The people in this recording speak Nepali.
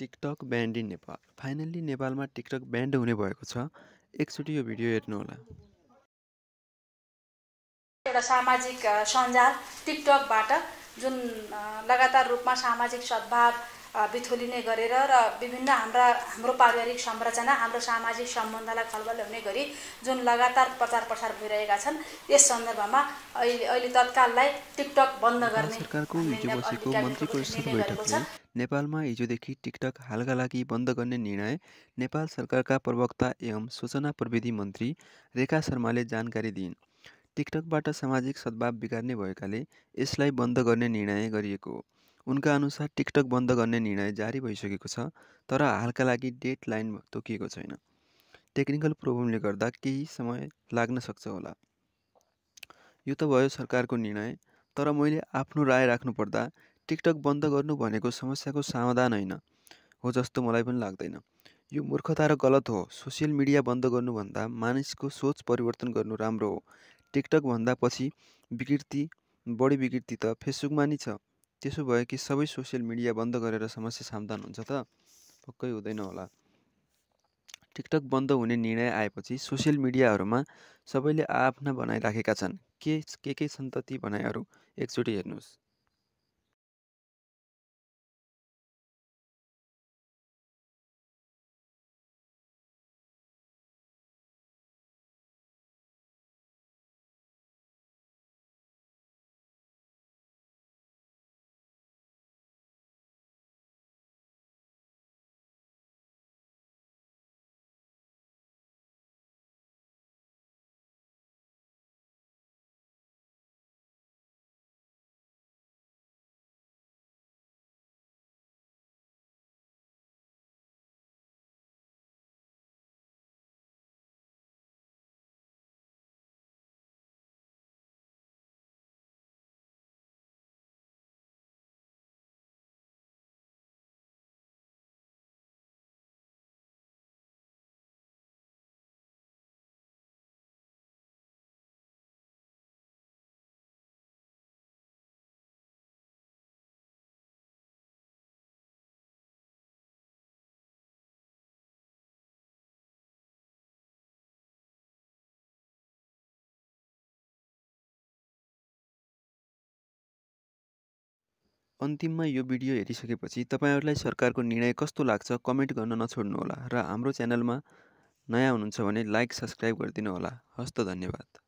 TikTok banned in Nepal finally नेपालमा टिकटक ब्यान्ड हुने भएको छ एकचोटि यो भिडियो हेर्नुहोला एउटा सामाजिक सञ्जाल टिकटकबाट जुन लगातार रूपमा सामाजिक सद्भाव बिथोलिने गरेर र विभिन्न हाम्रा हाम्रो पारिवारिक संरचना हाम्रो सामाजिक सम्बन्धलाई खलबल हुने गरी जुन लगातार प्रचार प्रसार भइरहेका छन् यस सन्दर्भमा अहिले अहिले तत्काललाई टिकटक बन्द गर्ने सरकारको हिजो बसेको मन्त्रीको स्तर नेपालमा हिजोदेखि टिकटक हालका लागि बन्द गर्ने निर्णय नेपाल सरकारका प्रवक्ता एवं सूचना प्रविधि मन्त्री रेखा शर्माले जानकारी दिइन् टिकटकबाट सामाजिक सद्भाव बिगार्ने भएकाले यसलाई बन्द गर्ने निर्णय गरिएको हो उनका अनुसार टिकटक बन्द गर्ने निर्णय जारी भइसकेको छ तर हालका लागि डेट लाइन तोकिएको छैन टेक्निकल प्रब्लमले गर्दा केही समय लाग्न सक्छ होला यो त भयो सरकारको निर्णय तर मैले आफ्नो राय राख्नुपर्दा टिकटक बन्द गर्नु भनेको समस्याको समाधान होइन हो जस्तो मलाई पनि लाग्दैन यो मूर्खता र गलत हो सोसियल मिडिया बन्द गर्नुभन्दा मानिसको सोच परिवर्तन गर्नु राम्रो हो टिकटक भन्दा पछि विकृति बढी विकृति त फेसबुकमा नि छ त्यसो भयो कि सबै सोसियल मिडिया बन्द गरेर समस्या समाधान हुन्छ त पक्कै हुँदैन होला टिकटक बन्द हुने निर्णय आएपछि सोसियल मिडियाहरूमा सबैले आआफ्ना बनाइराखेका छन् के के के छन् त ती भनाइहरू एकचोटि हेर्नुहोस् अन्तिममा यो भिडियो हेरिसकेपछि तपाईँहरूलाई सरकारको निर्णय कस्तो लाग्छ कमेन्ट गर्न नछोड्नुहोला र हाम्रो च्यानलमा नयाँ हुनुहुन्छ भने लाइक सब्सक्राइब गरिदिनु होला हस्त धन्यवाद